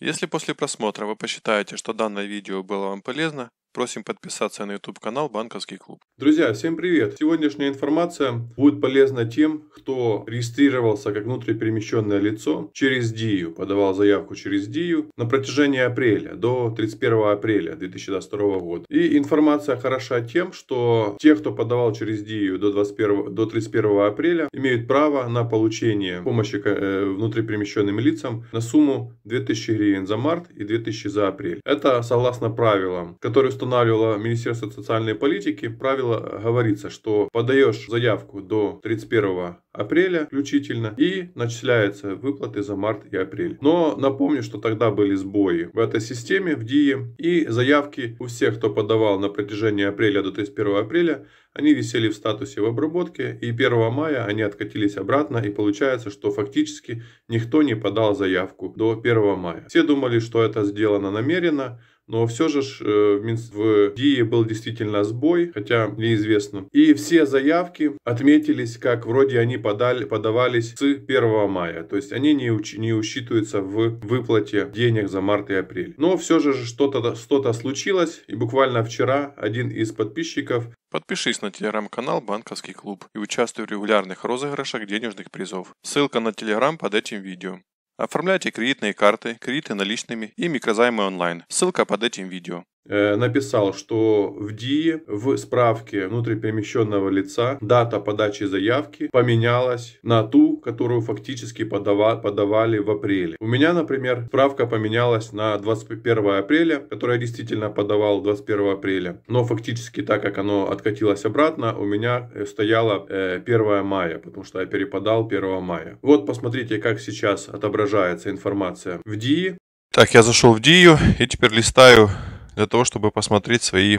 Если после просмотра вы посчитаете, что данное видео было вам полезно, Просим подписаться на YouTube-канал «Банковский клуб». Друзья, всем привет! Сегодняшняя информация будет полезна тем, кто регистрировался как внутриперемещенное лицо через ДИЮ, подавал заявку через ДИЮ на протяжении апреля до 31 апреля 2022 года. И информация хороша тем, что те, кто подавал через ДИЮ до, 21, до 31 апреля, имеют право на получение помощи э, внутриперемещенным лицам на сумму 2000 гривен за март и 2000 за апрель. Это согласно правилам, которые устанавливало Министерство социальной политики, правило э, говорится, что подаешь заявку до 31 апреля включительно и начисляются выплаты за март и апрель. Но напомню, что тогда были сбои в этой системе, в ДИЕ, и заявки у всех, кто подавал на протяжении апреля до 31 апреля, они висели в статусе в обработке, и 1 мая они откатились обратно, и получается, что фактически никто не подал заявку до 1 мая. Все думали, что это сделано намеренно, но все же э, в ДИИ был действительно сбой, хотя неизвестно. И все заявки отметились, как вроде они подали, подавались с 1 мая. То есть они не, уч, не учитываются в выплате денег за март и апрель. Но все же что-то что случилось, и буквально вчера один из подписчиков Подпишись на телеграм-канал «Банковский клуб» и участвуй в регулярных розыгрышах денежных призов. Ссылка на телеграм под этим видео. Оформляйте кредитные карты, кредиты наличными и микрозаймы онлайн. Ссылка под этим видео. Э, написал, что в ДИИ в справке внутриперемещенного лица дата подачи заявки поменялась на ту, которую фактически подавали в апреле. У меня, например, справка поменялась на 21 апреля, которую я действительно подавал 21 апреля, но фактически так как оно откатилось обратно, у меня э, стояло 1 э, мая, потому что я переподал 1 мая. Вот посмотрите, как сейчас отображается информация в ДИИ. Так, я зашел в ДИИ и теперь листаю для того, чтобы посмотреть свои,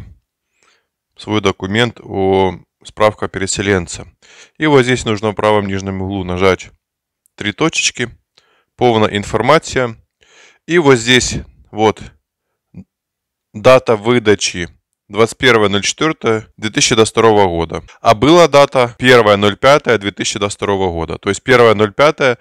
свой документ о справка переселенца. И вот здесь нужно в правом нижнем углу нажать три точечки, полная информация. И вот здесь вот дата выдачи 21.04.2022 года. А была дата 1.05.2022 года. То есть 1.05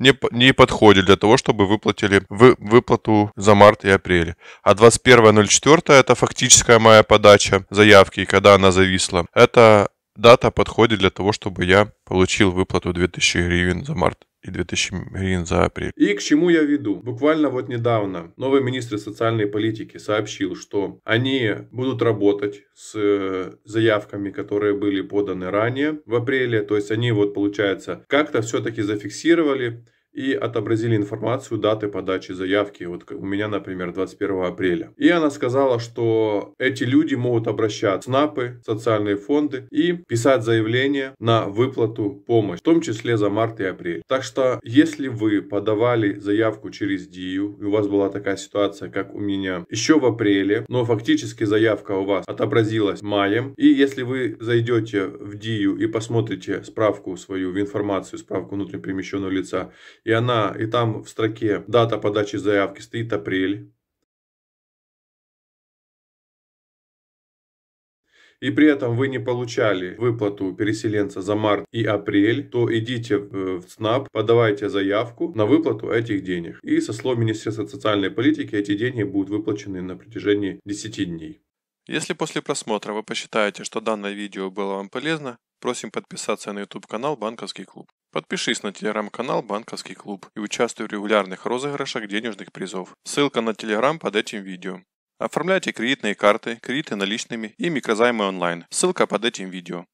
не, не подходит для того, чтобы выплатили вы, выплату за март и апрель. А 21.04 это фактическая моя подача заявки, когда она зависла. Эта дата подходит для того, чтобы я получил выплату 2000 гривен за март и 2000 гривен за апрель. И к чему я веду? Буквально вот недавно новый министр социальной политики сообщил, что они будут работать с э, заявками, которые были поданы ранее в апреле. То есть они вот, получается, как-то все-таки зафиксировали и отобразили информацию даты подачи заявки. Вот у меня, например, 21 апреля. И она сказала, что эти люди могут обращаться в СНАПы, социальные фонды и писать заявление на выплату помощи, в том числе за март и апрель. Так что, если вы подавали заявку через ДИЮ, и у вас была такая ситуация, как у меня, еще в апреле, но фактически заявка у вас отобразилась маем, и если вы зайдете в ДИЮ и посмотрите справку свою, в информацию, справку внутрипримещенного лица, и она, и там в строке дата подачи заявки стоит апрель. и при этом вы не получали выплату переселенца за март и апрель, то идите в ЦНАП, э, подавайте заявку на выплату этих денег. И со слов Министерства социальной политики эти деньги будут выплачены на протяжении 10 дней. Если после просмотра вы посчитаете, что данное видео было вам полезно, просим подписаться на YouTube канал Банковский клуб. Подпишись на телеграм-канал «Банковский клуб» и участвуй в регулярных розыгрышах денежных призов. Ссылка на телеграм под этим видео. Оформляйте кредитные карты, кредиты наличными и микрозаймы онлайн. Ссылка под этим видео.